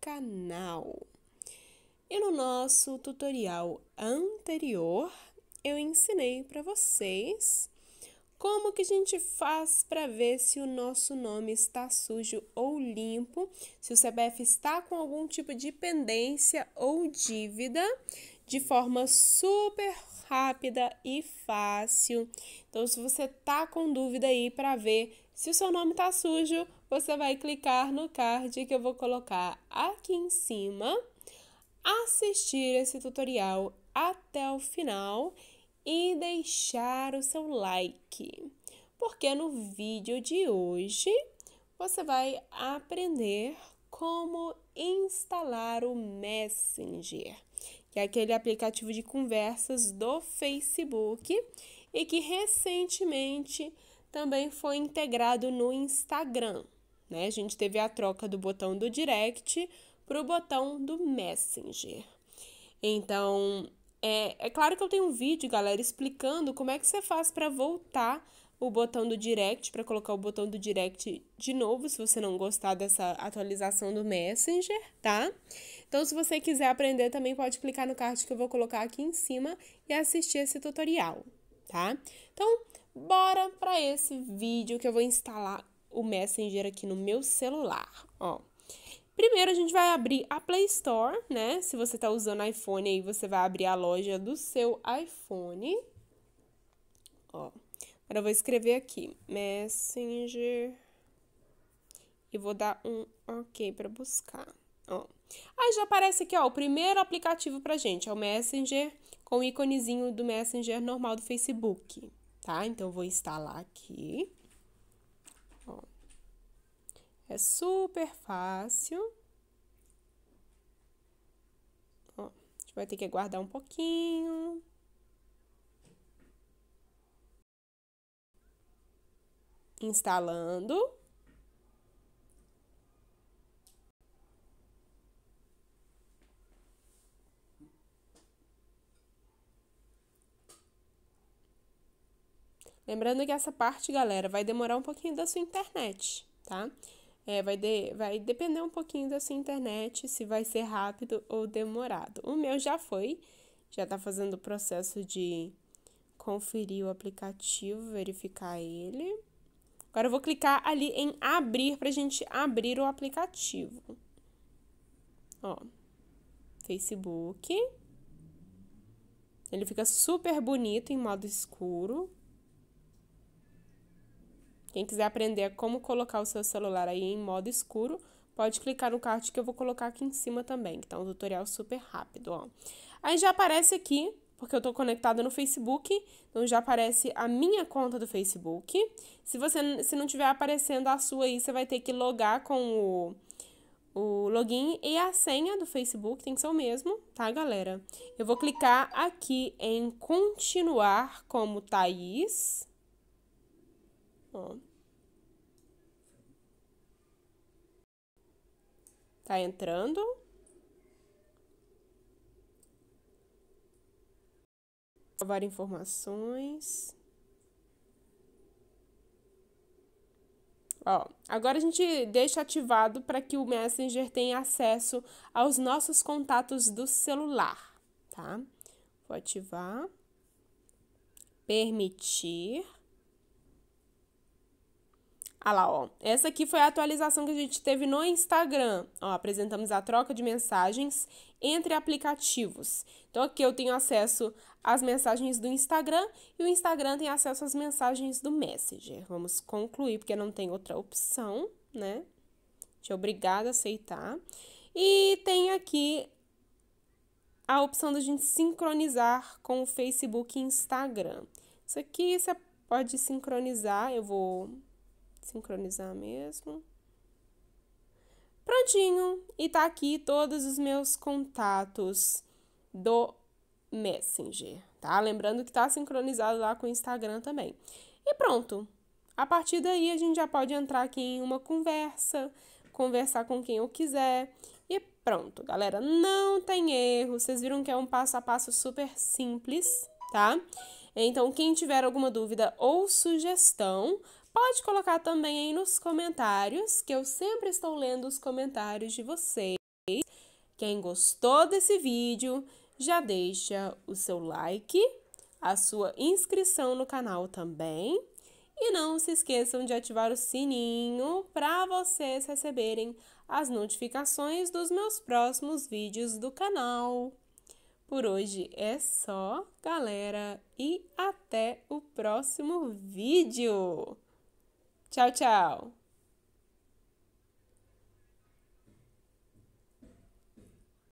canal. E no nosso tutorial anterior, eu ensinei para vocês como que a gente faz para ver se o nosso nome está sujo ou limpo, se o CBF está com algum tipo de pendência ou dívida, de forma super rápida e fácil. Então, se você tá com dúvida aí para ver se o seu nome está sujo, você vai clicar no card que eu vou colocar aqui em cima, assistir esse tutorial até o final e deixar o seu like, porque no vídeo de hoje você vai aprender como instalar o Messenger, que é aquele aplicativo de conversas do Facebook e que recentemente também foi integrado no Instagram. Né? A gente teve a troca do botão do direct para o botão do Messenger. Então, é, é claro que eu tenho um vídeo, galera, explicando como é que você faz para voltar o botão do direct, para colocar o botão do direct de novo, se você não gostar dessa atualização do Messenger, tá? Então, se você quiser aprender, também pode clicar no card que eu vou colocar aqui em cima e assistir esse tutorial, tá? Então, bora para esse vídeo que eu vou instalar o Messenger aqui no meu celular, ó. Primeiro a gente vai abrir a Play Store, né? Se você tá usando iPhone aí, você vai abrir a loja do seu iPhone. Ó. Agora eu vou escrever aqui Messenger e vou dar um OK para buscar. Ó. Aí já aparece aqui, ó, o primeiro aplicativo pra gente, é o Messenger com o íconezinho do Messenger normal do Facebook tá? Então, vou instalar aqui. Ó. É super fácil. Ó, a gente vai ter que aguardar um pouquinho. Instalando. Lembrando que essa parte, galera, vai demorar um pouquinho da sua internet, tá? É, vai, de, vai depender um pouquinho da sua internet, se vai ser rápido ou demorado. O meu já foi, já tá fazendo o processo de conferir o aplicativo, verificar ele. Agora eu vou clicar ali em abrir para a gente abrir o aplicativo. Ó, Facebook. Ele fica super bonito em modo escuro. Quem quiser aprender como colocar o seu celular aí em modo escuro, pode clicar no card que eu vou colocar aqui em cima também, que tá um tutorial super rápido, ó. Aí já aparece aqui, porque eu tô conectada no Facebook, então já aparece a minha conta do Facebook. Se você se não tiver aparecendo a sua aí, você vai ter que logar com o, o login e a senha do Facebook, tem que ser o mesmo, tá, galera? Eu vou clicar aqui em continuar como Thaís Ó. Tá entrando. Salvar informações. Ó, agora a gente deixa ativado para que o Messenger tenha acesso aos nossos contatos do celular, tá? Vou ativar. Permitir. Olha lá, ó. Essa aqui foi a atualização que a gente teve no Instagram. Ó, apresentamos a troca de mensagens entre aplicativos. Então, aqui eu tenho acesso às mensagens do Instagram e o Instagram tem acesso às mensagens do Messenger. Vamos concluir, porque não tem outra opção, né? Te obrigada a aceitar. E tem aqui a opção da gente sincronizar com o Facebook e Instagram. Isso aqui você pode sincronizar, eu vou Sincronizar mesmo. Prontinho! E tá aqui todos os meus contatos do Messenger, tá? Lembrando que tá sincronizado lá com o Instagram também. E pronto! A partir daí a gente já pode entrar aqui em uma conversa, conversar com quem eu quiser. E pronto, galera, não tem erro. Vocês viram que é um passo a passo super simples, tá? Então, quem tiver alguma dúvida ou sugestão, Pode colocar também aí nos comentários, que eu sempre estou lendo os comentários de vocês. Quem gostou desse vídeo, já deixa o seu like, a sua inscrição no canal também. E não se esqueçam de ativar o sininho para vocês receberem as notificações dos meus próximos vídeos do canal. Por hoje é só, galera, e até o próximo vídeo! Tchau, tchau.